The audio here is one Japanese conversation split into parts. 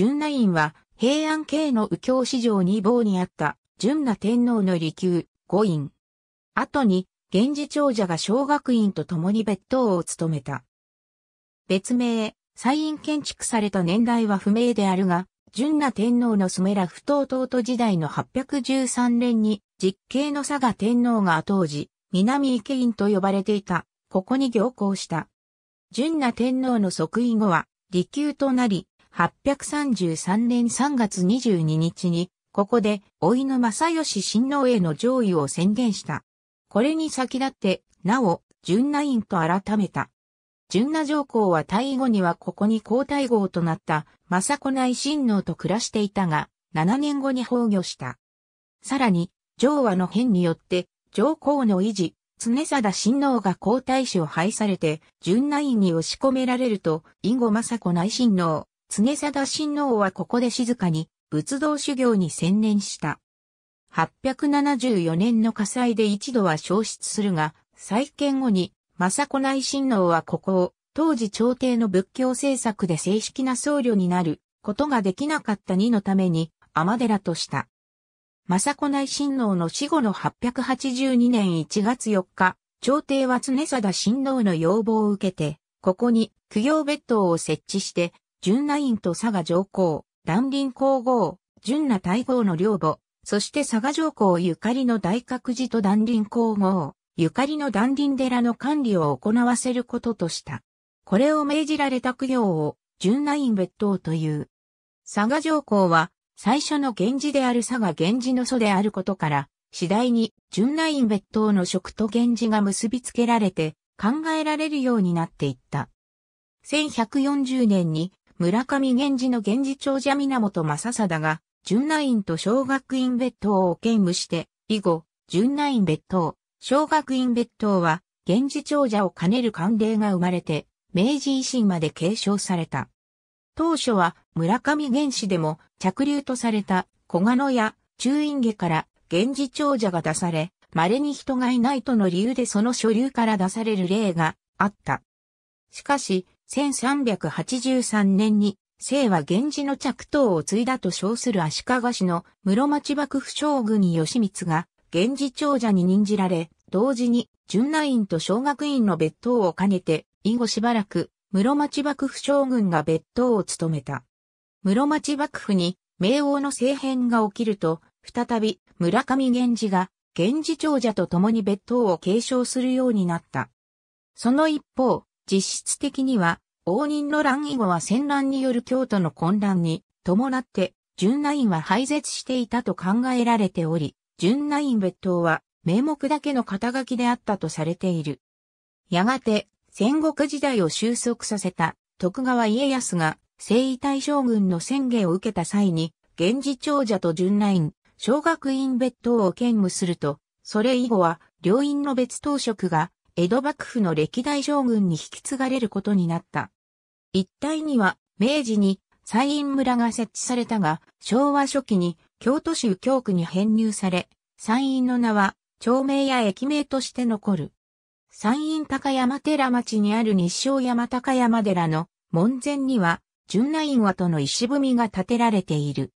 純奈院は平安系の右京市場に棒にあった純奈天皇の離宮、五院。後に、源氏長者が小学院と共に別当を務めた。別名、西院建築された年代は不明であるが、純奈天皇のスメラ不当尊時代の813年に、実刑の佐賀天皇が当時、南池院と呼ばれていた、ここに行幸した。純奈天皇の即位後は、離宮となり、833年3月22日に、ここで、老いの正義親王への上位を宣言した。これに先立って、なお、純奈院と改めた。純奈上皇は退位後にはここに皇太后となった政子内親王と暮らしていたが、7年後に崩御した。さらに、上和の変によって、上皇の維持、常貞親王が皇太子を廃されて、純奈院に押し込められると、以後政子内親王、常貞親王はここで静かに仏道修行に専念した。874年の火災で一度は消失するが、再建後に、政子内親王はここを、当時朝廷の仏教政策で正式な僧侶になることができなかった二のために、天寺とした。政子内親王の死後の882年1月4日、朝廷は常貞親王の要望を受けて、ここに苦行別当を設置して、純イ院と佐賀上皇、蘭林皇后、純那大皇の両母、そして佐賀上皇ゆかりの大覚寺と蘭林皇后、ゆかりの蘭林寺の管理を行わせることとした。これを命じられた供養を、純イ院別当という。佐賀上皇は、最初の源氏である佐賀源氏の祖であることから、次第に純イ院別当の職と源氏が結びつけられて、考えられるようになっていった。1140年に村上源氏の源氏長者源正貞が、純内院と小学院別当を兼務して、以後、純内院別当、小学院別当は、源氏長者を兼ねる官邸が生まれて、明治維新まで継承された。当初は村上源氏でも着流とされた小賀野や中院下から源氏長者が出され、稀に人がいないとの理由でその所流から出される例があった。しかし、1383年に、清は源氏の着頭を継いだと称する足利氏の室町幕府将軍義光が、源氏長者に任じられ、同時に、純内院と小学院の別当を兼ねて、以後しばらく、室町幕府将軍が別当を務めた。室町幕府に、明王の政変が起きると、再び、村上源氏が、源氏長者と共に別当を継承するようになった。その一方、実質的には、応仁の乱以後は戦乱による京都の混乱に伴って、純ナインは廃絶していたと考えられており、純ナイン別当は名目だけの肩書きであったとされている。やがて、戦国時代を収束させた徳川家康が征夷大将軍の宣言を受けた際に、源氏長者と純ナイン、小学院別当を兼務すると、それ以後は、両院の別当職が江戸幕府の歴代将軍に引き継がれることになった。一帯には、明治に西院村が設置されたが、昭和初期に京都州京区に編入され、山院の名は、町名や駅名として残る。山陰高山寺町にある日照山高山寺の門前には、純内院との石踏みが建てられている。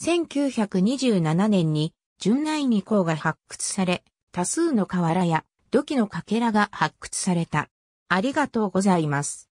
1927年に純内以降が発掘され、多数の瓦や土器のかけらが発掘された。ありがとうございます。